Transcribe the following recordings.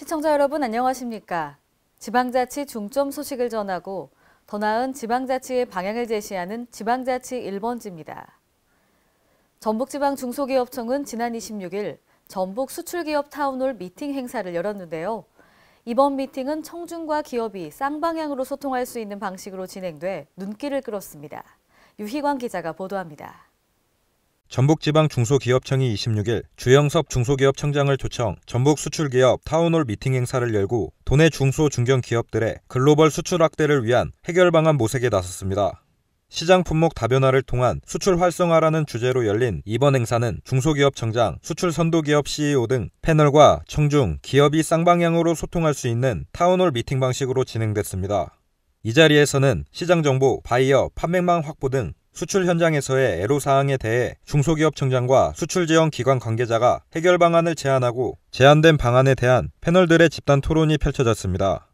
시청자 여러분 안녕하십니까? 지방자치 중점 소식을 전하고 더 나은 지방자치의 방향을 제시하는 지방자치 1번지입니다. 전북지방중소기업청은 지난 26일 전북 수출기업 타운홀 미팅 행사를 열었는데요. 이번 미팅은 청중과 기업이 쌍방향으로 소통할 수 있는 방식으로 진행돼 눈길을 끌었습니다. 유희광 기자가 보도합니다. 전북지방 중소기업청이 26일 주영섭 중소기업청장을 초청 전북 수출기업 타운홀 미팅 행사를 열고 도내 중소 중견 기업들의 글로벌 수출 확대를 위한 해결 방안 모색에 나섰습니다. 시장 품목 다변화를 통한 수출 활성화라는 주제로 열린 이번 행사는 중소기업 청장, 수출 선도기업 CEO 등 패널과 청중, 기업이 쌍방향으로 소통할 수 있는 타운홀 미팅 방식으로 진행됐습니다. 이 자리에서는 시장 정보, 바이어, 판매망 확보 등 수출 현장에서의 애로사항에 대해 중소기업청장과 수출지원 기관 관계자가 해결 방안을 제안하고 제안된 방안에 대한 패널들의 집단 토론이 펼쳐졌습니다.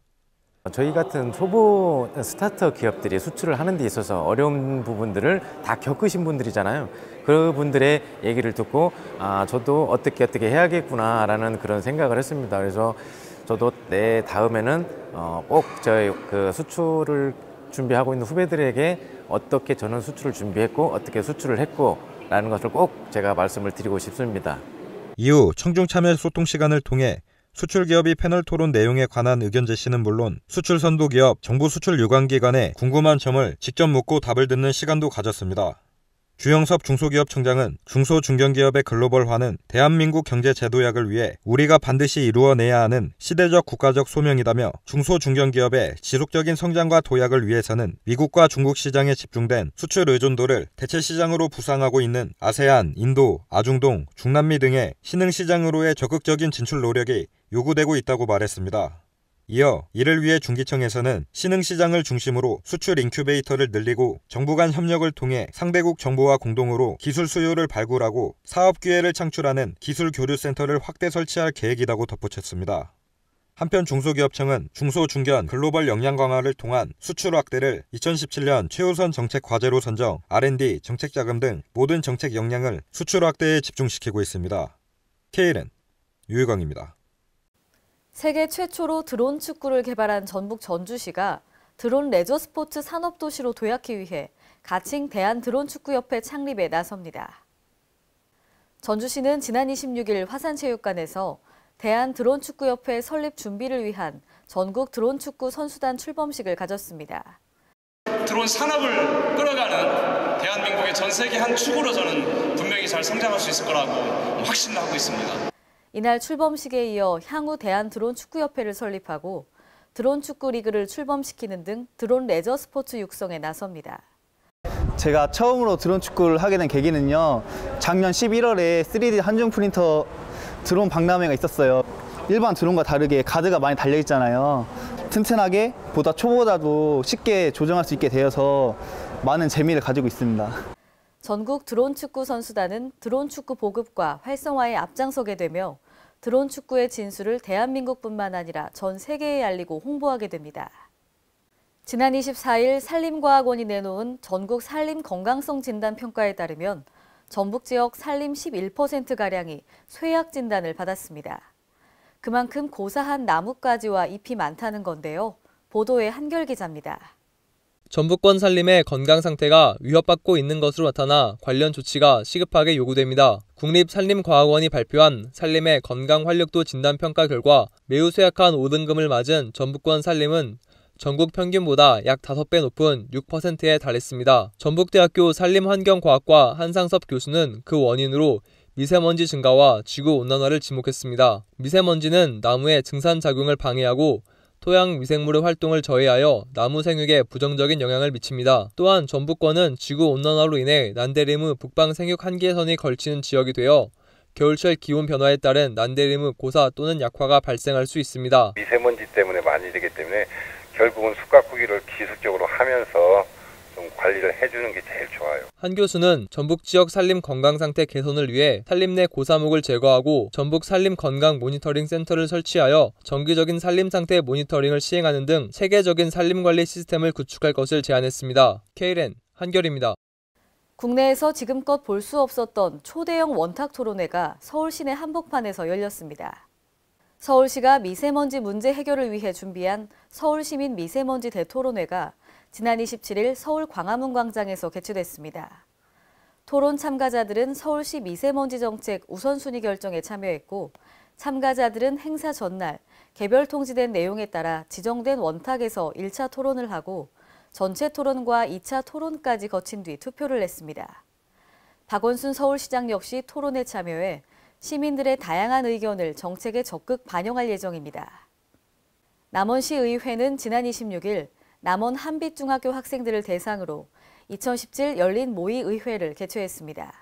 저희 같은 초보 스타트업 기업들이 수출을 하는 데 있어서 어려운 부분들을 다 겪으신 분들이잖아요. 그분들의 얘기를 듣고 아 저도 어떻게 어떻게 해야겠구나라는 그런 생각을 했습니다. 그래서 저도 내 다음에는 어, 꼭 저희 그 수출을 준비하고 있는 후배들에게 어떻게 저는 수출을 준비했고 어떻게 수출을 했고 라는 것을 꼭 제가 말씀을 드리고 싶습니다. 이후 청중 참여 소통 시간을 통해 수출 기업이 패널 토론 내용에 관한 의견 제시는 물론 수출 선도 기업, 정부 수출 유관 기관에 궁금한 점을 직접 묻고 답을 듣는 시간도 가졌습니다. 주영섭 중소기업청장은 중소중견기업의 글로벌화는 대한민국 경제 제도약을 위해 우리가 반드시 이루어내야 하는 시대적 국가적 소명이다며 중소중견기업의 지속적인 성장과 도약을 위해서는 미국과 중국 시장에 집중된 수출 의존도를 대체 시장으로 부상하고 있는 아세안, 인도, 아중동, 중남미 등의 신흥 시장으로의 적극적인 진출 노력이 요구되고 있다고 말했습니다. 이어 이를 위해 중기청에서는 신흥시장을 중심으로 수출 인큐베이터를 늘리고 정부 간 협력을 통해 상대국 정부와 공동으로 기술 수요를 발굴하고 사업 기회를 창출하는 기술 교류센터를 확대 설치할 계획이라고 덧붙였습니다. 한편 중소기업청은 중소중견 글로벌 역량 강화를 통한 수출 확대를 2017년 최우선 정책 과제로 선정, R&D, 정책 자금 등 모든 정책 역량을 수출 확대에 집중시키고 있습니다. k 일은 유희광입니다. 세계 최초로 드론 축구를 개발한 전북 전주시가 드론 레저 스포츠 산업도시로 도약하기 위해 가칭 대한드론축구협회 창립에 나섭니다. 전주시는 지난 26일 화산체육관에서 대한드론축구협회 설립 준비를 위한 전국 드론축구 선수단 출범식을 가졌습니다. 드론 산업을 끌어가는 대한민국의 전 세계 한 축으로 저는 분명히 잘 성장할 수 있을 거라고 확신하고 있습니다. 이날 출범식에 이어 향후 대한 드론 축구협회를 설립하고 드론 축구 리그를 출범시키는 등 드론 레저 스포츠 육성에 나섭니다. 제가 처음으로 드론 축구를 하게 된 계기는요. 작년 11월에 3D 한중 프린터 드론 박람회가 있었어요. 일반 드론과 다르게 가드가 많이 달려 있잖아요. 튼튼하게 보다 초보자도 쉽게 조정할 수 있게 되어서 많은 재미를 가지고 있습니다. 전국 드론 축구 선수단은 드론 축구 보급과 활성화에 앞장서게 되며 드론 축구의 진수를 대한민국뿐만 아니라 전 세계에 알리고 홍보하게 됩니다. 지난 24일 산림과학원이 내놓은 전국 산림 건강성 진단 평가에 따르면 전북 지역 산림 11%가량이 쇠약 진단을 받았습니다. 그만큼 고사한 나뭇가지와 잎이 많다는 건데요. 보도에 한결 기자입니다. 전북권 산림의 건강 상태가 위협받고 있는 것으로 나타나 관련 조치가 시급하게 요구됩니다. 국립산림과학원이 발표한 산림의 건강 활력도 진단 평가 결과 매우 쇠약한 5등급을 맞은 전북권 산림은 전국 평균보다 약 5배 높은 6%에 달했습니다. 전북대학교 산림환경과학과 한상섭 교수는 그 원인으로 미세먼지 증가와 지구 온난화를 지목했습니다. 미세먼지는 나무의 증산 작용을 방해하고 토양 미생물의 활동을 저해하여 나무 생육에 부정적인 영향을 미칩니다. 또한 전북권은 지구 온난화로 인해 난데림의 북방 생육 한계선이 걸치는 지역이 되어 겨울철 기온 변화에 따른 난데림의 고사 또는 약화가 발생할 수 있습니다. 미세먼지 때문에 많이 되기 때문에 결국은 숙각 후기를 기술적으로 하면서 좀 관리를 해주는 게 제일 좋아요. 한 교수는 전북 지역 산림 건강 상태 개선을 위해 산림 내 고사목을 제거하고 전북 산림 건강 모니터링 센터를 설치하여 정기적인 산림 상태 모니터링을 시행하는 등 체계적인 산림 관리 시스템을 구축할 것을 제안했습니다. KLN 한결입니다. 국내에서 지금껏 볼 수 없었던 초대형 원탁 토론회가 서울 시내 한복판에서 열렸습니다. 서울시가 미세먼지 문제 해결을 위해 준비한 서울시민 미세먼지 대토론회가 지난 27일 서울 광화문 광장에서 개최됐습니다. 토론 참가자들은 서울시 미세먼지 정책 우선순위 결정에 참여했고 참가자들은 행사 전날 개별 통지된 내용에 따라 지정된 원탁에서 1차 토론을 하고 전체 토론과 2차 토론까지 거친 뒤 투표를 했습니다. 박원순 서울시장 역시 토론에 참여해 시민들의 다양한 의견을 정책에 적극 반영할 예정입니다. 남원시의회는 지난 26일 남원 한빛중학교 학생들을 대상으로 2017 열린 모의의회를 개최했습니다.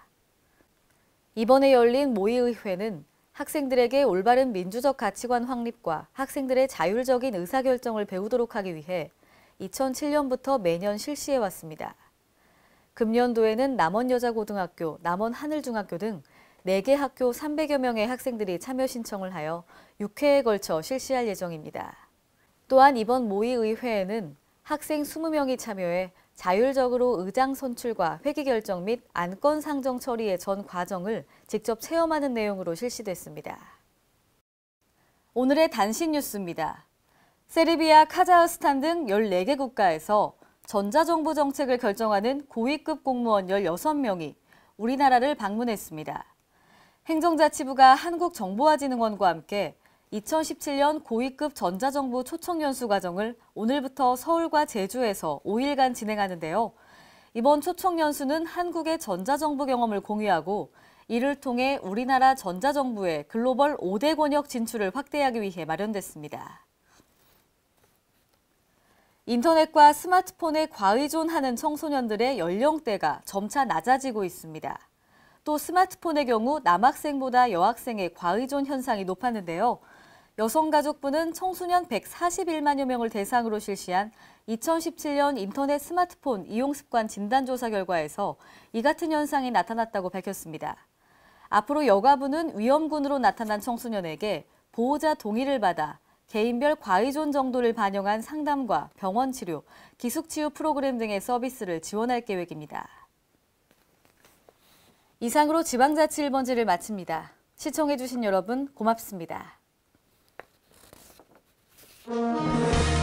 이번에 열린 모의의회는 학생들에게 올바른 민주적 가치관 확립과 학생들의 자율적인 의사결정을 배우도록 하기 위해 2007년부터 매년 실시해 왔습니다. 금년도에는 남원여자고등학교, 남원하늘중학교 등 4개 학교 300여 명의 학생들이 참여 신청을 하여 6회에 걸쳐 실시할 예정입니다. 또한 이번 모의의회에는 학생 20명이 참여해 자율적으로 의장 선출과 회기 결정 및 안건 상정 처리의 전 과정을 직접 체험하는 내용으로 실시됐습니다. 오늘의 단신 뉴스입니다. 세르비아, 카자흐스탄 등 14개 국가에서 전자정부 정책을 결정하는 고위급 공무원 16명이 우리나라를 방문했습니다. 행정자치부가 한국정보화진흥원과 함께 2017년 고위급 전자정보 초청연수 과정을 오늘부터 서울과 제주에서 5일간 진행하는데요. 이번 초청연수는 한국의 전자정부 경험을 공유하고 이를 통해 우리나라 전자정부의 글로벌 5대 권역 진출을 확대하기 위해 마련됐습니다. 인터넷과 스마트폰에 과의존하는 청소년들의 연령대가 점차 낮아지고 있습니다. 또 스마트폰의 경우 남학생보다 여학생의 과의존 현상이 높았는데요. 여성가족부는 청소년 141만여 명을 대상으로 실시한 2017년 인터넷 스마트폰 이용습관 진단조사 결과에서 이 같은 현상이 나타났다고 밝혔습니다. 앞으로 여가부는 위험군으로 나타난 청소년에게 보호자 동의를 받아 개인별 과의존 정도를 반영한 상담과 병원 치료, 기숙치유 프로그램 등의 서비스를 지원할 계획입니다. 이상으로 지방자치 1번지를 마칩니다. 시청해주신 여러분 고맙습니다. Música